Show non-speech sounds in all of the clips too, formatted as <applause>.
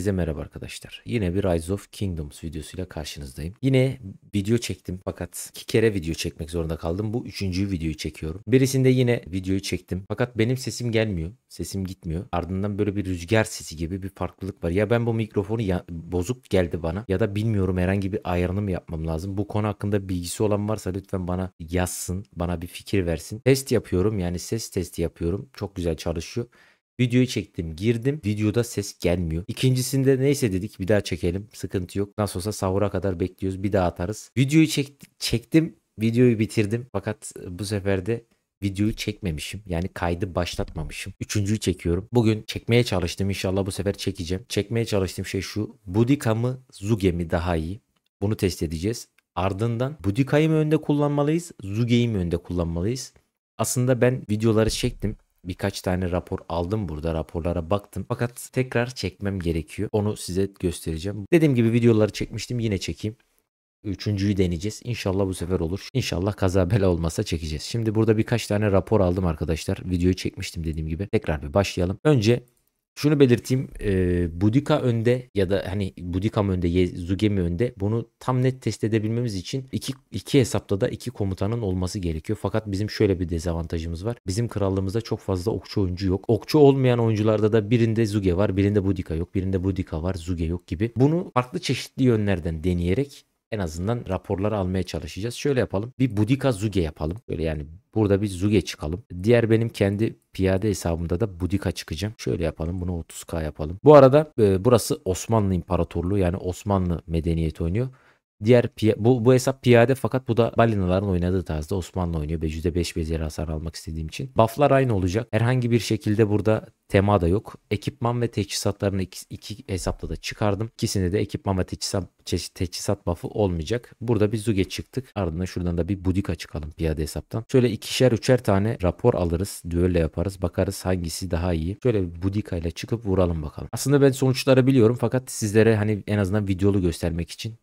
Herkese merhaba arkadaşlar. Yine bir Rise of Kingdoms videosuyla karşınızdayım. Yine video çektim fakat iki kere video çekmek zorunda kaldım. Bu üçüncü videoyu çekiyorum. Birisinde yine videoyu çektim fakat benim sesim gelmiyor. Sesim gitmiyor. Ardından böyle bir rüzgar sesi gibi bir farklılık var. Ya ben bu mikrofonu ya, bozuk geldi bana ya da bilmiyorum herhangi bir ayarını mı yapmam lazım. Bu konu hakkında bilgisi olan varsa lütfen bana yazsın. Bana bir fikir versin. Test yapıyorum yani ses testi yapıyorum. Çok güzel çalışıyor. Videoyu çektim girdim. Videoda ses gelmiyor. İkincisinde neyse dedik bir daha çekelim. Sıkıntı yok. Nasıl olsa sahura kadar bekliyoruz. Bir daha atarız. Videoyu çek çektim. Videoyu bitirdim. Fakat e, bu sefer de videoyu çekmemişim. Yani kaydı başlatmamışım. Üçüncüyü çekiyorum. Bugün çekmeye çalıştım. İnşallah bu sefer çekeceğim. Çekmeye çalıştığım şey şu. Budika mı Zuge mi daha iyi? Bunu test edeceğiz. Ardından Budika'yı mı önde kullanmalıyız? Zuge'yi mi önde kullanmalıyız? Aslında ben videoları çektim. Birkaç tane rapor aldım burada raporlara baktım. Fakat tekrar çekmem gerekiyor. Onu size göstereceğim. Dediğim gibi videoları çekmiştim yine çekeyim. Üçüncüyü deneyeceğiz. İnşallah bu sefer olur. İnşallah kaza bela olmasa çekeceğiz. Şimdi burada birkaç tane rapor aldım arkadaşlar. Videoyu çekmiştim dediğim gibi. Tekrar bir başlayalım. Önce şunu belirteyim. E, Budika önde ya da hani Budika mı önde, Zuge mi önde bunu tam net test edebilmemiz için iki, iki hesapta da iki komutanın olması gerekiyor. Fakat bizim şöyle bir dezavantajımız var. Bizim krallığımızda çok fazla okçu oyuncu yok. Okçu olmayan oyuncularda da birinde Zuge var, birinde Budika yok, birinde Budika var, Zuge yok gibi. Bunu farklı çeşitli yönlerden deneyerek en azından raporları almaya çalışacağız. Şöyle yapalım. Bir Budika Zuge yapalım. Böyle yani burada bir Zuge çıkalım. Diğer benim kendi piyade hesabımda da Budika çıkacağım. Şöyle yapalım. Bunu 30k yapalım. Bu arada e, burası Osmanlı İmparatorluğu yani Osmanlı medeniyeti oynuyor. Diğer bu, bu hesap piyade fakat bu da balinaların oynadığı tarzda Osmanlı oynuyor. %5 beceri hasar almak istediğim için. Buff'lar aynı olacak. Herhangi bir şekilde burada tema da yok. Ekipman ve teçhizatlarını iki, iki hesapta da çıkardım. İkisinde de ekipman ve teçhizat, teçhizat buff'ı olmayacak. Burada bir Zuge çıktık. Ardından şuradan da bir Budika çıkalım piyade hesaptan. Şöyle ikişer üçer tane rapor alırız. Düelle yaparız. Bakarız hangisi daha iyi. Şöyle bir Budika ile çıkıp vuralım bakalım. Aslında ben sonuçları biliyorum fakat sizlere hani en azından videolu göstermek için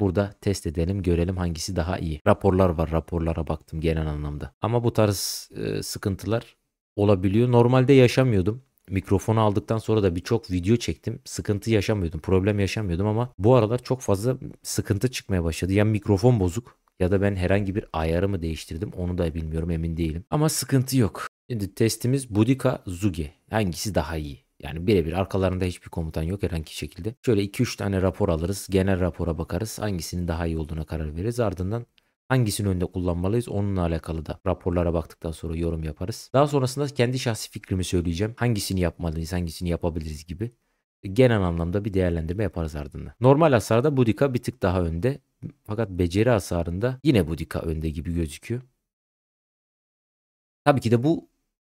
Burada test edelim görelim hangisi daha iyi. Raporlar var raporlara baktım genel anlamda. Ama bu tarz e, sıkıntılar olabiliyor. Normalde yaşamıyordum. Mikrofonu aldıktan sonra da birçok video çektim. Sıkıntı yaşamıyordum, problem yaşamıyordum ama bu aralar çok fazla sıkıntı çıkmaya başladı. Ya mikrofon bozuk ya da ben herhangi bir ayarı mı değiştirdim onu da bilmiyorum emin değilim. Ama sıkıntı yok. Şimdi testimiz Budika Zuge. Hangisi daha iyi? yani birebir arkalarında hiçbir komutan yok herhangi şekilde. Şöyle 2-3 tane rapor alırız. Genel rapora bakarız. Hangisinin daha iyi olduğuna karar veririz. Ardından hangisini önde kullanmalıyız onunla alakalı da raporlara baktıktan sonra yorum yaparız. Daha sonrasında kendi şahsi fikrimi söyleyeceğim. Hangisini yapmalıyız, hangisini yapabiliriz gibi. Genel anlamda bir değerlendirme yaparız ardından. Normal hasarda Budika bir tık daha önde. Fakat beceri hasarında yine Budika önde gibi gözüküyor. Tabii ki de bu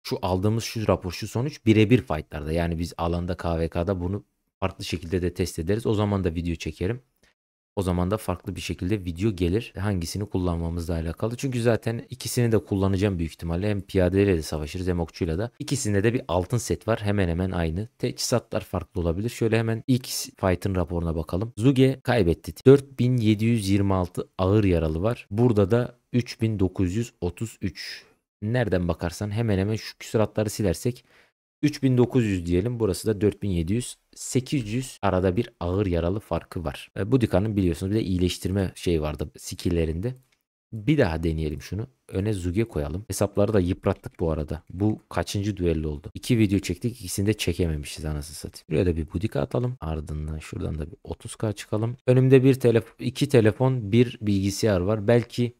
şu aldığımız şu rapor şu sonuç birebir fightlarda. Yani biz alanda KVK'da bunu farklı şekilde de test ederiz. O zaman da video çekerim. O zaman da farklı bir şekilde video gelir. Hangisini kullanmamızla alakalı. Çünkü zaten ikisini de kullanacağım büyük ihtimalle. Hem piyadeyle de savaşırız hem okçuyla da. İkisinde de bir altın set var. Hemen hemen aynı. Teçhizatlar farklı olabilir. Şöyle hemen ilk fight'ın raporuna bakalım. Zuge kaybetti. 4726 ağır yaralı var. Burada da 3933 nereden bakarsan hemen hemen şu küsuratları silersek 3900 diyelim. Burası da 4700. 800 arada bir ağır yaralı farkı var. E, Budika'nın biliyorsunuz bir de iyileştirme şeyi vardı skill'lerinde. Bir daha deneyelim şunu. Öne Zuge koyalım. Hesapları da yıprattık bu arada. Bu kaçıncı düello oldu? İki video çektik. ikisini de çekememişiz anasını satayım. Buraya da bir budika atalım. Ardından şuradan da bir 30k çıkalım. Önümde bir telefon, iki telefon, bir bilgisayar var. Belki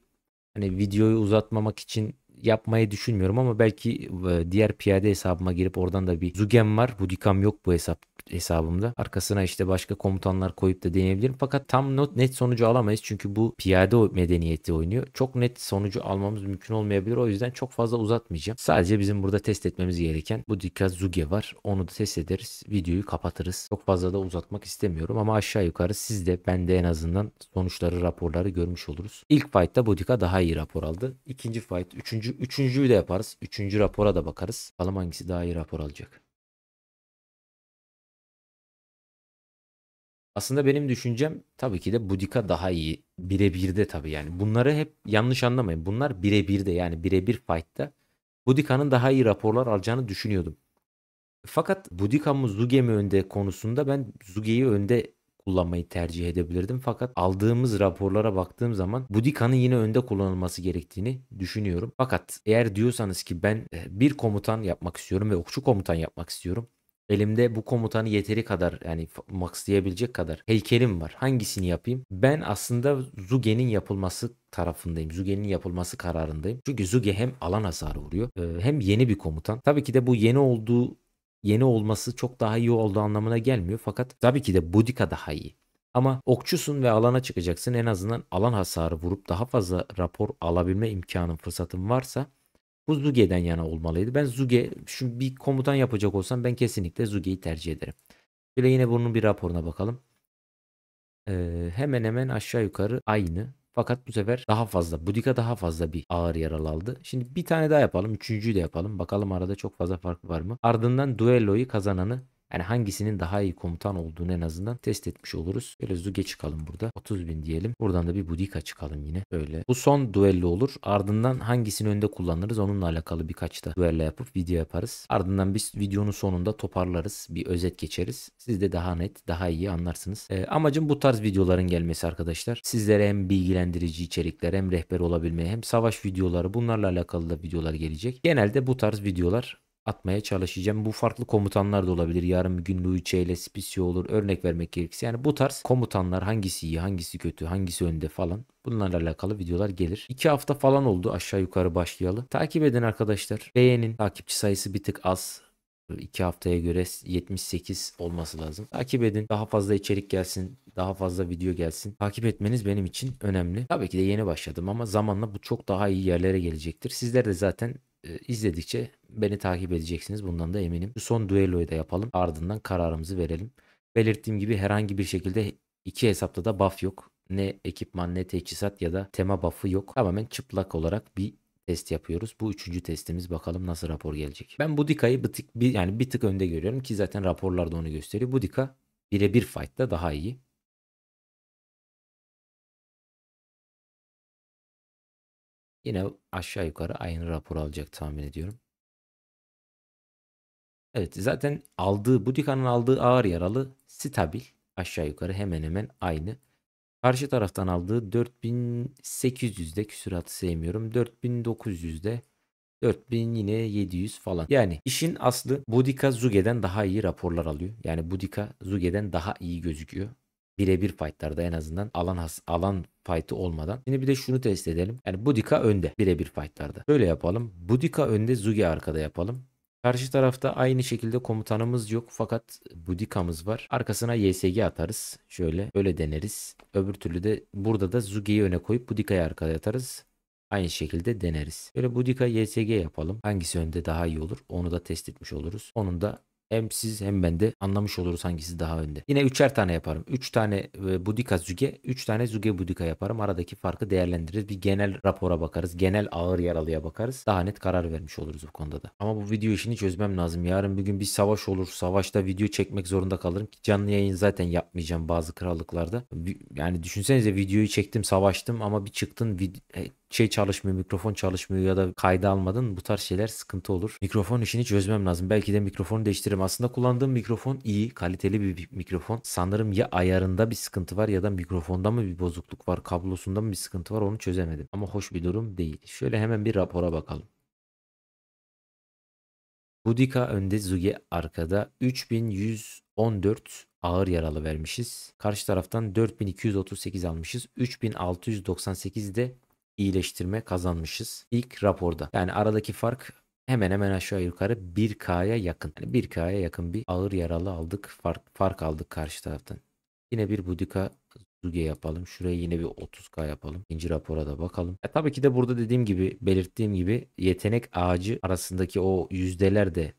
hani videoyu uzatmamak için yapmayı düşünmüyorum ama belki e, diğer piyade hesabıma girip oradan da bir Zugem var. Budikam yok bu hesap hesabımda. Arkasına işte başka komutanlar koyup da deneyebilirim. Fakat tam not net sonucu alamayız. Çünkü bu piyade medeniyeti oynuyor. Çok net sonucu almamız mümkün olmayabilir. O yüzden çok fazla uzatmayacağım. Sadece bizim burada test etmemiz gereken bu dikkat Zuge var. Onu da test ederiz. Videoyu kapatırız. Çok fazla da uzatmak istemiyorum ama aşağı yukarı siz de ben de en azından sonuçları raporları görmüş oluruz. İlk fight'ta Budika daha iyi rapor aldı. İkinci fight, üçüncü, üçüncüyü de yaparız. Üçüncü rapora da bakarız. Bakalım hangisi daha iyi rapor alacak. Aslında benim düşüncem tabii ki de Budika daha iyi. Birebir de tabii yani. Bunları hep yanlış anlamayın. Bunlar birebir de yani birebir fight'ta Budika'nın daha iyi raporlar alacağını düşünüyordum. Fakat Budika mı Zuge mi önde konusunda ben Zuge'yi önde kullanmayı tercih edebilirdim. Fakat aldığımız raporlara baktığım zaman Budika'nın yine önde kullanılması gerektiğini düşünüyorum. Fakat eğer diyorsanız ki ben eh, bir komutan yapmak istiyorum ve okçu komutan yapmak istiyorum. Elimde bu komutanı yeteri kadar yani maxlayabilecek kadar heykelim var. Hangisini yapayım? Ben aslında Zuge'nin yapılması tarafındayım. Zuge'nin yapılması kararındayım. Çünkü Zuge hem alan hasarı vuruyor e, hem yeni bir komutan. Tabii ki de bu yeni olduğu yeni olması çok daha iyi olduğu anlamına gelmiyor. Fakat tabii ki de Budika daha iyi. Ama okçusun ve alana çıkacaksın. En azından alan hasarı vurup daha fazla rapor alabilme imkanın, fırsatın varsa bu Zuge'den yana olmalıydı. Ben Zuge, şu bir komutan yapacak olsam ben kesinlikle Zuge'yi tercih ederim. Şöyle yine bunun bir raporuna bakalım. Ee, hemen hemen aşağı yukarı aynı. Fakat bu sefer daha fazla, Budika daha fazla bir ağır yaralı aldı. Şimdi bir tane daha yapalım. Üçüncüyü de yapalım. Bakalım arada çok fazla fark var mı? Ardından duelloyu kazananı yani hangisinin daha iyi komutan olduğunu en azından test etmiş oluruz. Böyle Zuge çıkalım burada. 30 bin diyelim. Buradan da bir Budika çıkalım yine. Böyle. Bu son duello olur. Ardından hangisini önde kullanırız onunla alakalı birkaç da duella yapıp video yaparız. Ardından biz videonun sonunda toparlarız. Bir özet geçeriz. Siz de daha net, daha iyi anlarsınız. E, amacım bu tarz videoların gelmesi arkadaşlar. Sizlere hem bilgilendirici içerikler hem rehber olabilmeye hem savaş videoları bunlarla alakalı da videolar gelecek. Genelde bu tarz videolar atmaya çalışacağım. Bu farklı komutanlar da olabilir. Yarın bir gün Luice ile Spicy olur. Örnek vermek gerekirse. Yani bu tarz komutanlar hangisi iyi, hangisi kötü, hangisi önde falan. Bunlarla alakalı videolar gelir. 2 hafta falan oldu aşağı yukarı başlayalı. Takip edin arkadaşlar. Beğenin. Takipçi sayısı bir tık az. 2 haftaya göre 78 olması lazım. Takip edin. Daha fazla içerik gelsin. Daha fazla video gelsin. Takip etmeniz benim için önemli. Tabii ki de yeni başladım ama zamanla bu çok daha iyi yerlere gelecektir. Sizler de zaten e, izledikçe beni takip edeceksiniz. Bundan da eminim. Son düelloyu da yapalım. Ardından kararımızı verelim. Belirttiğim gibi herhangi bir şekilde iki hesapta da buff yok. Ne ekipman ne teçhizat ya da tema buff'ı yok. Tamamen çıplak olarak bir test yapıyoruz. Bu üçüncü testimiz bakalım nasıl rapor gelecek. Ben Budika'yı bir tık, yani bir tık önde görüyorum ki zaten raporlarda onu gösteriyor. Budika birebir fight'ta daha iyi. Yine aşağı yukarı aynı rapor alacak tahmin ediyorum. Evet zaten aldığı Budika'nın aldığı ağır yaralı stabil aşağı yukarı hemen hemen aynı. Karşı taraftan aldığı 4800'de küsuratı sevmiyorum. 4900'de 4000 yine 700 falan. Yani işin aslı Budika Zuge'den daha iyi raporlar alıyor. Yani Budika Zuge'den daha iyi gözüküyor birebir fightlarda en azından alan has, alan fight'ı olmadan. Şimdi bir de şunu test edelim. Yani Budika önde birebir fight'larda. Böyle yapalım. Budika önde Zugi arkada yapalım. Karşı tarafta aynı şekilde komutanımız yok fakat Budika'mız var. Arkasına YSG atarız. Şöyle öyle deneriz. Öbür türlü de burada da Zugi'yi öne koyup Budika'yı arkaya atarız. Aynı şekilde deneriz. Böyle Budika YSG yapalım. Hangisi önde daha iyi olur onu da test etmiş oluruz. Onun da hem siz hem ben de anlamış oluruz hangisi daha önde. Yine üçer tane yaparım. Üç tane e, Budika Züge, üç tane Züge Budika yaparım. Aradaki farkı değerlendiririz. Bir genel rapora bakarız. Genel ağır yaralıya bakarız. Daha net karar vermiş oluruz bu konuda da. Ama bu video işini çözmem lazım. Yarın bir gün bir savaş olur. Savaşta video çekmek zorunda kalırım ki canlı yayın zaten yapmayacağım bazı krallıklarda. Yani düşünsenize videoyu çektim savaştım ama bir çıktın e, şey çalışmıyor, mikrofon çalışmıyor ya da kayda almadın bu tarz şeyler sıkıntı olur. Mikrofon işini çözmem lazım. Belki de mikrofonu değiştiririm. Aslında kullandığım mikrofon iyi, kaliteli bir mikrofon. Sanırım ya ayarında bir sıkıntı var ya da mikrofonda mı bir bozukluk var, kablosunda mı bir sıkıntı var onu çözemedim. Ama hoş bir durum değil. Şöyle hemen bir rapora bakalım. Budika önde, Zuge arkada. 3114 ağır yaralı vermişiz. Karşı taraftan 4238 almışız. 3698 de iyileştirme kazanmışız ilk raporda. Yani aradaki fark hemen hemen aşağı yukarı 1K'ya yakın. Yani 1K'ya yakın bir ağır yaralı aldık. Fark, fark aldık karşı taraftan. Yine bir Budika Zuge yapalım. Şuraya yine bir 30K yapalım. İkinci rapora da bakalım. E, tabii ki de burada dediğim gibi belirttiğim gibi yetenek ağacı arasındaki o yüzdeler de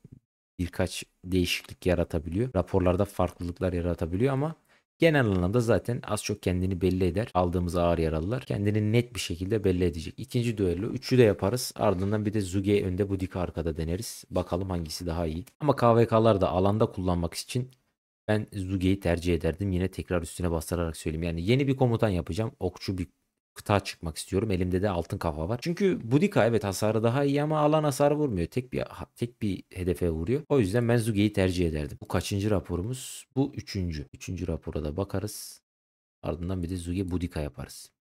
birkaç değişiklik yaratabiliyor. Raporlarda farklılıklar yaratabiliyor ama genel anlamda zaten az çok kendini belli eder. Aldığımız ağır yaralılar kendini net bir şekilde belli edecek. İkinci düello üçü de yaparız. Ardından bir de Zuge önde Budika arkada deneriz. Bakalım hangisi daha iyi. Ama KVK'lar da alanda kullanmak için ben Zuge'yi tercih ederdim. Yine tekrar üstüne bastırarak söyleyeyim. Yani yeni bir komutan yapacağım. Okçu bir kıta çıkmak istiyorum. Elimde de altın kafa var. Çünkü Budika evet hasarı daha iyi ama alan hasar vurmuyor. Tek bir tek bir hedefe vuruyor. O yüzden ben Menzuge'yi tercih ederdim. Bu kaçıncı raporumuz? Bu üçüncü. Üçüncü rapora da bakarız. Ardından bir de Zuge Budika yaparız.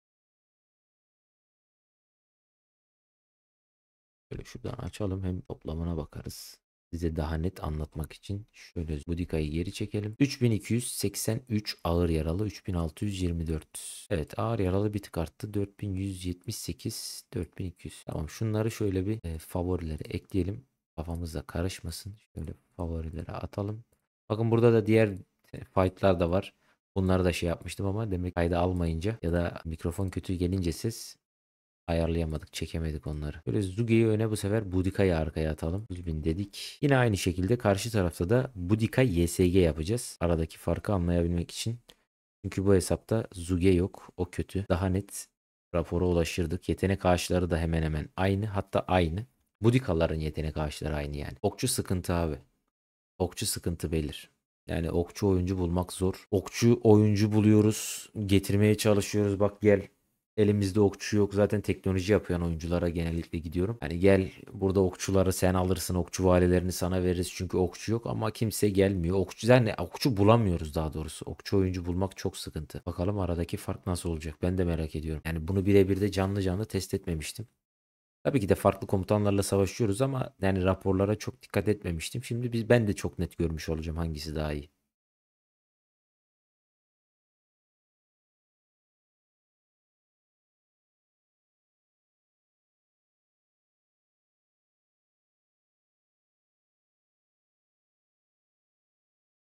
Böyle şuradan açalım hem toplamına bakarız size daha net anlatmak için şöyle Budika'yı geri çekelim. 3283 ağır yaralı 3624. Evet ağır yaralı bir tık arttı. 4178 4200. Tamam şunları şöyle bir e, favorilere ekleyelim. Kafamızda karışmasın. Şöyle favorilere atalım. Bakın burada da diğer e, fightlar da var. Bunları da şey yapmıştım ama demek kayda almayınca ya da mikrofon kötü gelince siz ayarlayamadık çekemedik onları. Böyle Zuge'yi öne bu sefer Budika'yı arkaya atalım. 100.000 dedik. Yine aynı şekilde karşı tarafta da Budika YSG yapacağız. Aradaki farkı anlayabilmek için. Çünkü bu hesapta Zuge yok. O kötü. Daha net rapora ulaşırdık. Yetenek ağaçları da hemen hemen aynı. Hatta aynı. Budikaların yetenek ağaçları aynı yani. Okçu sıkıntı abi. Okçu sıkıntı belir. Yani okçu oyuncu bulmak zor. Okçu oyuncu buluyoruz. Getirmeye çalışıyoruz. Bak gel elimizde okçu yok. Zaten teknoloji yapan oyunculara genellikle gidiyorum. Hani gel burada okçuları sen alırsın. Okçu valilerini sana veririz. Çünkü okçu yok ama kimse gelmiyor. Okçu yani okçu bulamıyoruz daha doğrusu. Okçu oyuncu bulmak çok sıkıntı. Bakalım aradaki fark nasıl olacak? Ben de merak ediyorum. Yani bunu birebir de canlı canlı test etmemiştim. Tabii ki de farklı komutanlarla savaşıyoruz ama yani raporlara çok dikkat etmemiştim. Şimdi biz ben de çok net görmüş olacağım hangisi daha iyi.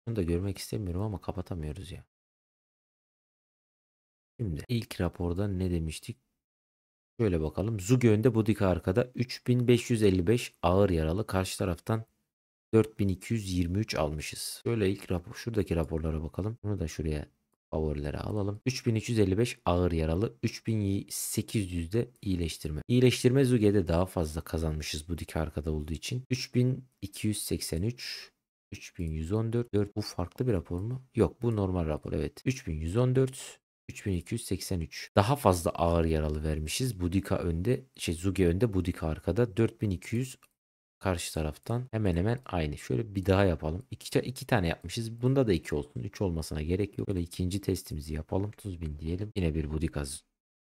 Bunu da görmek istemiyorum ama kapatamıyoruz ya. Şimdi ilk raporda ne demiştik? Şöyle bakalım. Zugi önde Budika arkada 3555 ağır yaralı. Karşı taraftan 4223 almışız. Şöyle ilk rapor, şuradaki raporlara bakalım. Bunu da şuraya favorilere alalım. 3355 ağır yaralı, 3800'de iyileştirme. İyileştirme Zuge'de daha fazla kazanmışız bu arkada olduğu için. 3283 3114 4 bu farklı bir rapor mu? Yok bu normal rapor evet. 3114 3283. Daha fazla ağır yaralı vermişiz. Budika önde, şey Zuge önde, Budika arkada. 4200 karşı taraftan hemen hemen aynı. Şöyle bir daha yapalım. İki, iki tane yapmışız. Bunda da iki olsun. Üç olmasına gerek yok. Böyle ikinci testimizi yapalım. 30.000 diyelim. Yine bir Budika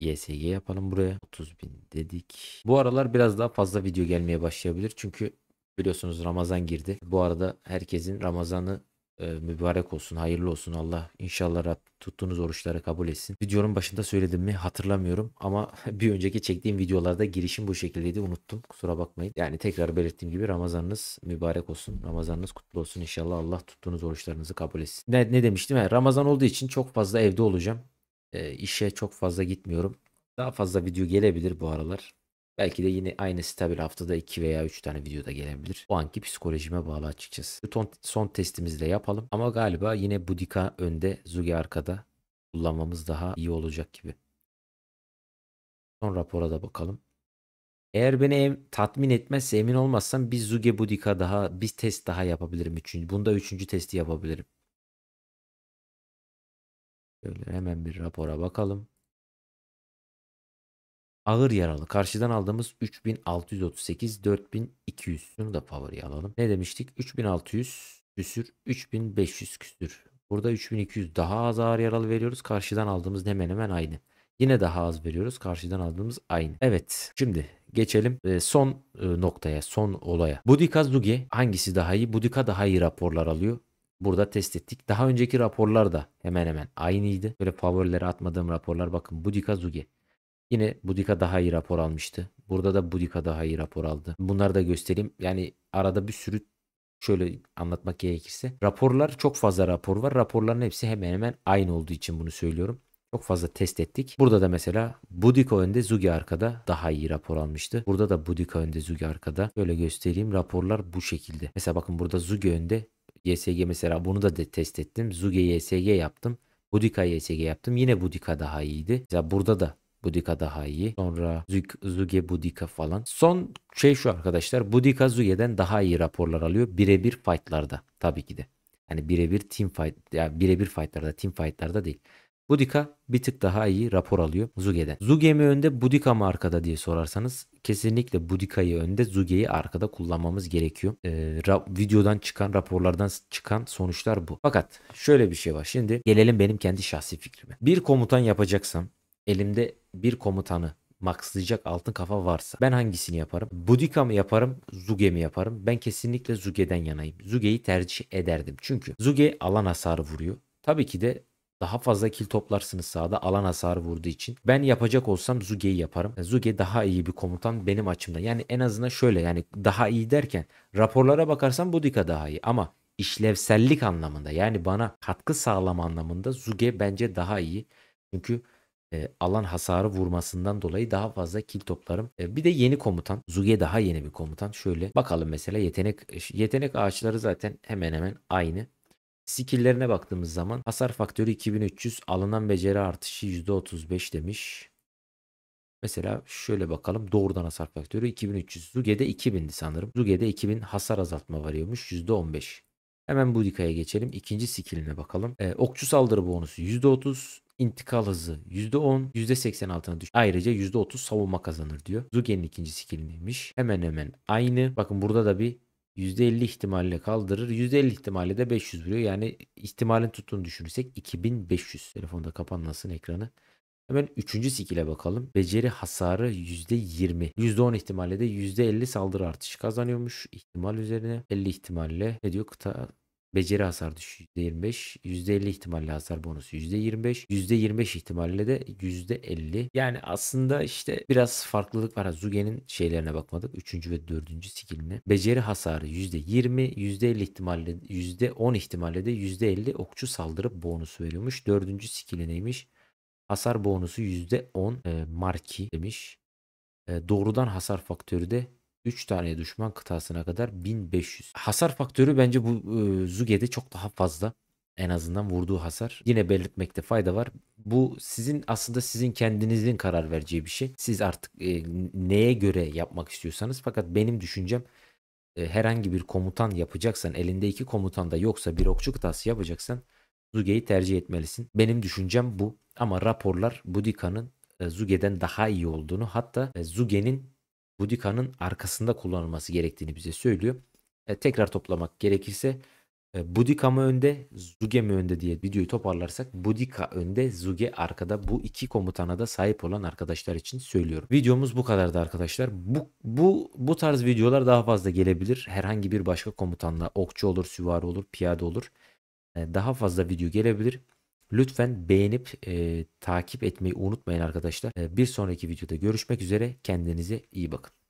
YSG yapalım buraya. 30.000 dedik. Bu aralar biraz daha fazla video gelmeye başlayabilir. Çünkü Biliyorsunuz Ramazan girdi. Bu arada herkesin Ramazan'ı e, mübarek olsun, hayırlı olsun. Allah inşallah tuttuğunuz oruçları kabul etsin. Videonun başında söyledim mi hatırlamıyorum ama <laughs> bir önceki çektiğim videolarda girişim bu şekildeydi. Unuttum. Kusura bakmayın. Yani tekrar belirttiğim gibi Ramazanınız mübarek olsun. Ramazanınız kutlu olsun. inşallah Allah tuttuğunuz oruçlarınızı kabul etsin. Ne, ne demiştim? Yani Ramazan olduğu için çok fazla evde olacağım. E, işe çok fazla gitmiyorum. Daha fazla video gelebilir bu aralar. Belki de yine aynı stabil haftada 2 veya 3 tane videoda gelebilir. O anki psikolojime bağlı açıkçası. Son, son testimizle yapalım. Ama galiba yine Budika önde, Zuge arkada kullanmamız daha iyi olacak gibi. Son rapora da bakalım. Eğer beni em, tatmin etmezse emin olmazsam bir Zuge Budika daha bir test daha yapabilirim. Üçüncü, bunda üçüncü testi yapabilirim. Şöyle hemen bir rapora bakalım. Ağır yaralı. Karşıdan aldığımız 3638 4200. Şunu da power'ı alalım. Ne demiştik? 3600 küsür 3500 küsür. Burada 3200 daha az ağır yaralı veriyoruz. Karşıdan aldığımız hemen hemen aynı. Yine daha az veriyoruz. Karşıdan aldığımız aynı. Evet. Şimdi geçelim e, son e, noktaya, son olaya. Budika Zugi. hangisi daha iyi? Budika daha iyi raporlar alıyor. Burada test ettik. Daha önceki raporlar da hemen hemen aynıydı. Böyle favorileri atmadığım raporlar bakın Budika Zugi. Yine Budika daha iyi rapor almıştı. Burada da Budika daha iyi rapor aldı. Bunları da göstereyim. Yani arada bir sürü şöyle anlatmak gerekirse. Raporlar çok fazla rapor var. Raporların hepsi hemen hemen aynı olduğu için bunu söylüyorum. Çok fazla test ettik. Burada da mesela Budiko önde Zugi arkada daha iyi rapor almıştı. Burada da Budiko önde Zugi arkada. Böyle göstereyim raporlar bu şekilde. Mesela bakın burada Zugi önde YSG mesela bunu da de test ettim. Zugi YSG yaptım. Budika YSG yaptım. Yine Budika daha iyiydi. Mesela burada da Budika daha iyi. Sonra Zük, Zuge Budika falan. Son şey şu arkadaşlar. Budika Zuge'den daha iyi raporlar alıyor. Birebir fightlarda tabii ki de. Yani birebir team fight ya yani birebir fightlarda team fightlarda değil. Budika bir tık daha iyi rapor alıyor Zuge'den. Zuge mi önde Budika mı arkada diye sorarsanız kesinlikle Budika'yı önde Zuge'yi arkada kullanmamız gerekiyor. Ee, videodan çıkan raporlardan çıkan sonuçlar bu. Fakat şöyle bir şey var. Şimdi gelelim benim kendi şahsi fikrime. Bir komutan yapacaksam elimde bir komutanı maxlayacak altın kafa varsa ben hangisini yaparım? Budika mı yaparım? Zuge mi yaparım? Ben kesinlikle Zuge'den yanayım. Zuge'yi tercih ederdim. Çünkü Zuge alan hasarı vuruyor. Tabii ki de daha fazla kil toplarsınız sağda alan hasarı vurduğu için. Ben yapacak olsam Zuge'yi yaparım. Zuge daha iyi bir komutan benim açımdan Yani en azından şöyle yani daha iyi derken raporlara bakarsam Budika daha iyi ama işlevsellik anlamında yani bana katkı sağlama anlamında Zuge bence daha iyi. Çünkü e, alan hasarı vurmasından dolayı daha fazla kill toplarım. E, bir de yeni komutan. Zuge daha yeni bir komutan. Şöyle bakalım mesela yetenek yetenek ağaçları zaten hemen hemen aynı. Skill'lerine baktığımız zaman hasar faktörü 2300, alınan beceri artışı %35 demiş. Mesela şöyle bakalım doğrudan hasar faktörü 2300. Zuge'de 2000'di sanırım. Zuge'de 2000 hasar azaltma varıyormuş %15. Hemen Budika'ya geçelim. İkinci skilline bakalım. E, okçu saldırı bonusu %30 intikal hızı %10, %80 altına düşüyor. Ayrıca %30 savunma kazanır diyor. Zugen'in ikinci skillindeymiş. Hemen hemen aynı. Bakın burada da bir %50 ihtimalle kaldırır. %50 ihtimalle de 500 vuruyor. Yani ihtimalin tuttuğunu düşünürsek 2500. Telefonda kapanmasın ekranı. Hemen üçüncü skill'e bakalım. Beceri hasarı %20. %10 ihtimalle de %50 saldırı artışı kazanıyormuş ihtimal üzerine. 50 ihtimalle ne diyor? Kıta Beceri hasar düşüşü %25. %50 ihtimalle hasar bonusu %25. %25 ihtimalle de %50. Yani aslında işte biraz farklılık var. Zuge'nin şeylerine bakmadık. 3. ve 4. skilline. Beceri hasarı %20. %50 ihtimalle %10 ihtimalle de %50 okçu saldırı bonusu veriyormuş. 4. skilli neymiş? Hasar bonusu %10 e, marki demiş. E, doğrudan hasar faktörü de 3 tane düşman kıtasına kadar 1500. Hasar faktörü bence bu e, Zuge'de çok daha fazla. En azından vurduğu hasar. Yine belirtmekte fayda var. Bu sizin aslında sizin kendinizin karar vereceği bir şey. Siz artık e, neye göre yapmak istiyorsanız. Fakat benim düşüncem e, herhangi bir komutan yapacaksan elinde iki komutan da yoksa bir okçu kıtası yapacaksan Zuge'yi tercih etmelisin. Benim düşüncem bu. Ama raporlar Budika'nın e, Zuge'den daha iyi olduğunu hatta e, Zuge'nin Budika'nın arkasında kullanılması gerektiğini bize söylüyor. E, tekrar toplamak gerekirse e, Budika mı önde, Zuge mi önde diye videoyu toparlarsak Budika önde, Zuge arkada. Bu iki komutana da sahip olan arkadaşlar için söylüyorum. Videomuz bu kadardı arkadaşlar. Bu bu bu tarz videolar daha fazla gelebilir. Herhangi bir başka komutanla okçu olur, süvari olur, piyade olur. E, daha fazla video gelebilir. Lütfen beğenip e, takip etmeyi unutmayın arkadaşlar. E, bir sonraki videoda görüşmek üzere. Kendinize iyi bakın.